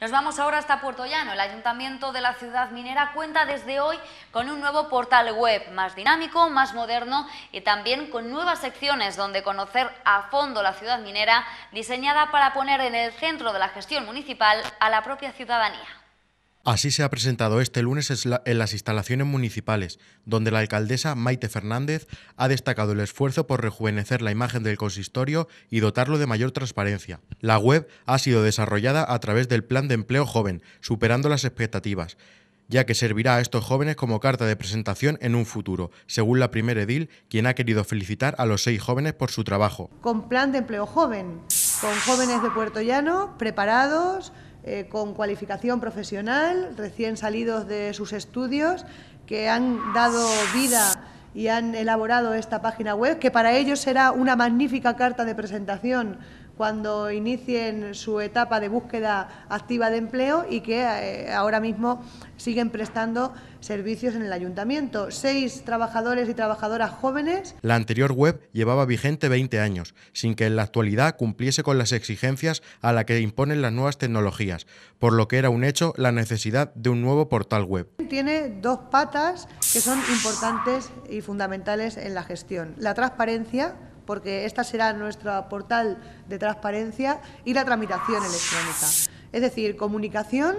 Nos vamos ahora hasta Puerto Llano. El Ayuntamiento de la ciudad minera cuenta desde hoy con un nuevo portal web más dinámico, más moderno y también con nuevas secciones donde conocer a fondo la ciudad minera diseñada para poner en el centro de la gestión municipal a la propia ciudadanía. Así se ha presentado este lunes en las instalaciones municipales, donde la alcaldesa Maite Fernández ha destacado el esfuerzo por rejuvenecer la imagen del consistorio y dotarlo de mayor transparencia. La web ha sido desarrollada a través del Plan de Empleo Joven, superando las expectativas, ya que servirá a estos jóvenes como carta de presentación en un futuro, según la primera edil, quien ha querido felicitar a los seis jóvenes por su trabajo. Con Plan de Empleo Joven, con jóvenes de Puerto Llano preparados eh, con cualificación profesional, recién salidos de sus estudios, que han dado vida y han elaborado esta página web, que para ellos será una magnífica carta de presentación cuando inicien su etapa de búsqueda activa de empleo y que eh, ahora mismo siguen prestando servicios en el ayuntamiento. Seis trabajadores y trabajadoras jóvenes. La anterior web llevaba vigente 20 años, sin que en la actualidad cumpliese con las exigencias a la que imponen las nuevas tecnologías, por lo que era un hecho la necesidad de un nuevo portal web. Tiene dos patas que son importantes y fundamentales en la gestión. La transparencia porque esta será nuestro portal de transparencia y la tramitación electrónica. Es decir, comunicación,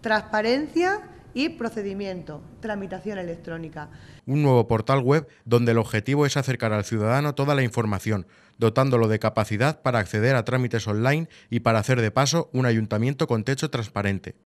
transparencia y procedimiento, tramitación electrónica. Un nuevo portal web donde el objetivo es acercar al ciudadano toda la información, dotándolo de capacidad para acceder a trámites online y para hacer de paso un ayuntamiento con techo transparente.